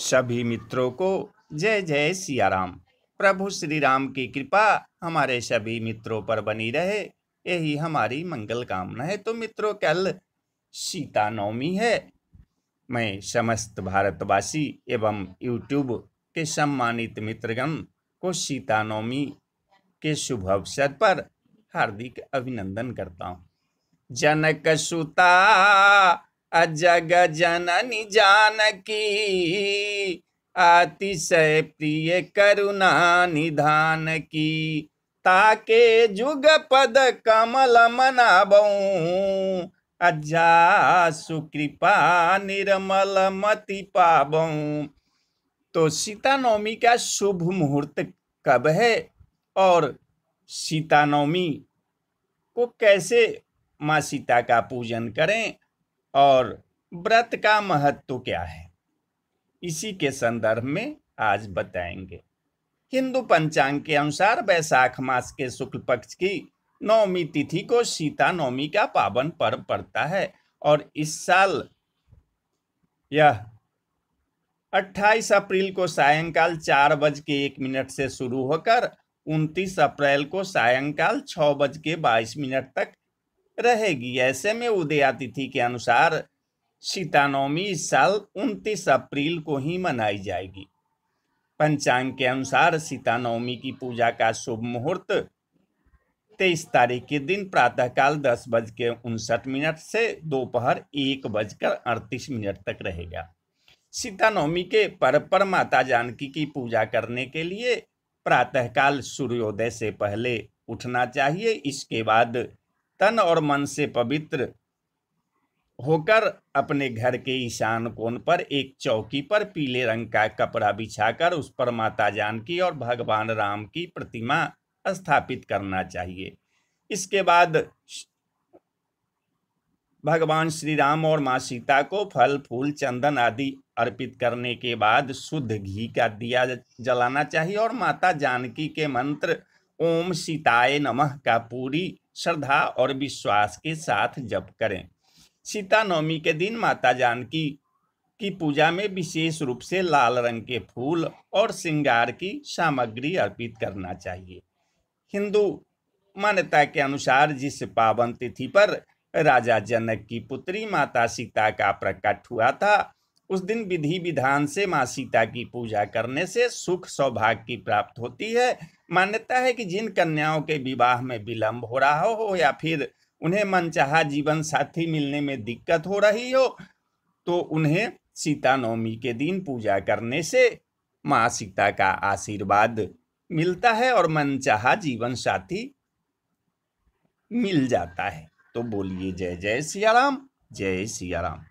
सभी मित्रों को जय जय सिया राम प्रभु श्री राम की कृपा हमारे सभी मित्रों पर बनी रहे यही हमारी मंगल कामना है तो मित्रों कल सीता नवमी है मैं समस्त भारतवासी एवं यूट्यूब के सम्मानित मित्रगण को सीता नवमी के शुभ अवसर पर हार्दिक अभिनंदन करता हूँ जनक सुता अजग जननी जानकी अतिशय प्रिय करुणा निधान की ताके जुग पद कमल मनाबऊ अज्जा सुकृपा निर्मल मति पाबऊ तो सीता नवमी का शुभ मुहूर्त कब है और सीता नवमी को कैसे माँ सीता का पूजन करें और व्रत का महत्व क्या है इसी के संदर्भ में आज बताएंगे हिंदू पंचांग के अनुसार वैशाख मास के शुक्ल पक्ष की नवमी तिथि को सीता नवमी का पावन पर्व पड़ता है और इस साल यह 28 अप्रैल को सायंकाल चार बज के एक मिनट से शुरू होकर 29 अप्रैल को सायंकाल छः बज के बाईस मिनट तक रहेगी ऐसे में उदयातिथि के अनुसार सीता नवमी इस साल 29 अप्रैल को ही मनाई जाएगी पंचांग के अनुसार सीता नवमी की पूजा का शुभ मुहूर्त तेईस तारीख के दिन प्रातःकाल दस बज के उनसठ मिनट से दोपहर एक बजकर अड़तीस मिनट तक रहेगा सीता नवमी के पर्व पर माता जानकी की पूजा करने के लिए प्रातःकाल सूर्योदय से पहले उठना चाहिए इसके बाद तन और मन से पवित्र होकर अपने घर के ईशान कोण पर एक चौकी पर पीले रंग का कपड़ा बिछाकर उस पर माता जानकी और भगवान राम की प्रतिमा स्थापित करना चाहिए इसके बाद भगवान श्री राम और माँ सीता को फल फूल चंदन आदि अर्पित करने के बाद शुद्ध घी का दिया जलाना चाहिए और माता जानकी के मंत्र ओम सीताए नमः का पूरी श्रद्धा और विश्वास के साथ जप करें सीता नवमी के दिन माता जानकी की पूजा में विशेष रूप से लाल रंग के फूल और श्रृंगार की सामग्री अर्पित करना चाहिए हिंदू मान्यता के अनुसार जिस पावन तिथि पर राजा जनक की पुत्री माता सीता का प्रकट हुआ था उस दिन विधि विधान से माँ सीता की पूजा करने से सुख सौभाग्य की प्राप्त होती है मान्यता है कि जिन कन्याओं के विवाह में विलंब हो रहा हो या फिर उन्हें मनचाहा जीवन साथी मिलने में दिक्कत हो रही हो तो उन्हें सीता नवमी के दिन पूजा करने से माँ सीता का आशीर्वाद मिलता है और मनचाहा जीवन साथी मिल जाता है तो बोलिए जय जय सियाराम जय सियाराम